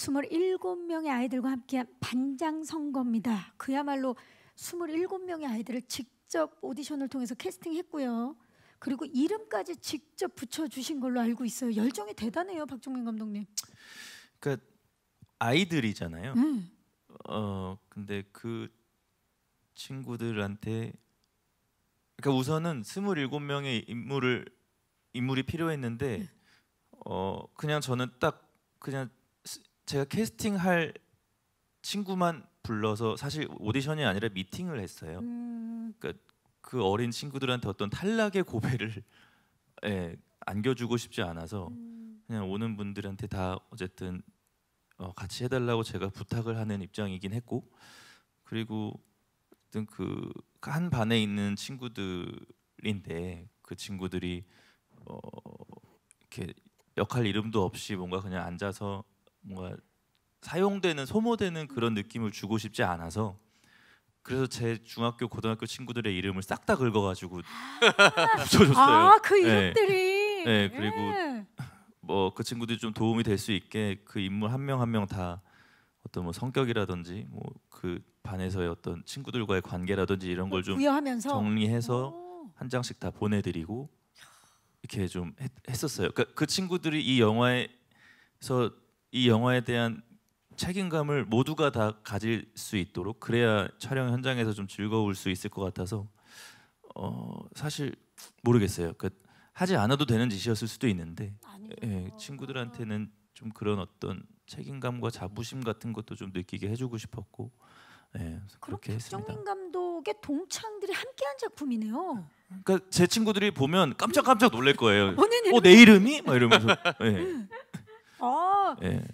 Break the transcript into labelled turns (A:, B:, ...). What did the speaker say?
A: 스물일곱 명의 아이들과 함께한 반장 선거입니다. 그야말로 스물일곱 명의 아이들을 직접 오디션을 통해서 캐스팅했고요. 그리고 이름까지 직접 붙여주신 걸로 알고 있어요. 열정이 대단해요, 박종민 감독님.
B: 그니까 아이들이잖아요. 음. 어 근데 그 친구들한테 그러니까 우선은 스물일곱 명의 인물을 인물이 필요했는데 음. 어 그냥 저는 딱 그냥 제가 캐스팅할 친구만 불러서 사실 오디션이 아니라 미팅을 했어요. 음. 그러니까 그 어린 친구들한테 어떤 탈락의 고배를 예, 안겨주고 싶지 않아서 음. 그냥 오는 분들한테 다 어쨌든 어, 같이 해달라고 제가 부탁을 하는 입장이긴 했고 그리고 어떤 그 한 반에 있는 친구들인데 그 친구들이 어, 이렇게 역할 이름도 없이 뭔가 그냥 앉아서 뭔가 사용되는 소모되는 그런 느낌을 주고 싶지 않아서 그래서 제 중학교 고등학교 친구들의 이름을 싹 다 긁어가지고 붙여줬어요. 아. 아그 네. 이름들이. 네, 네 그리고 예. 뭐그 친구들이 좀 도움이 될 수 있게 그 인물 한 명 한 명 다 어떤 뭐 성격이라든지 뭐 그 반에서의 어떤 친구들과의 관계라든지 이런 걸좀 뭐 정리해서 오. 한 장씩 다 보내드리고 이렇게 좀 했, 었어요 그그 그러니까 친구들이 이 영화에서 이 영화에 대한 책임감을 모두가 다 가질 수 있도록 그래야 촬영 현장에서 좀 즐거울 수 있을 것 같아서 어, 사실 모르겠어요. 그 하지 않아도 되는 짓이었을 수도 있는데 예, 친구들한테는 좀 그런 어떤 책임감과 자부심 같은 것도 좀 느끼게 해주고 싶었고 예, 그렇게 했습니다. 정민
A: 감독의 동창들이 함께한 작품이네요.
B: 그러니까 제 친구들이 보면 깜짝깜짝 놀랄 거예요. 아, 어, 내 이름이? 막 이러면서. 예. 아, 예.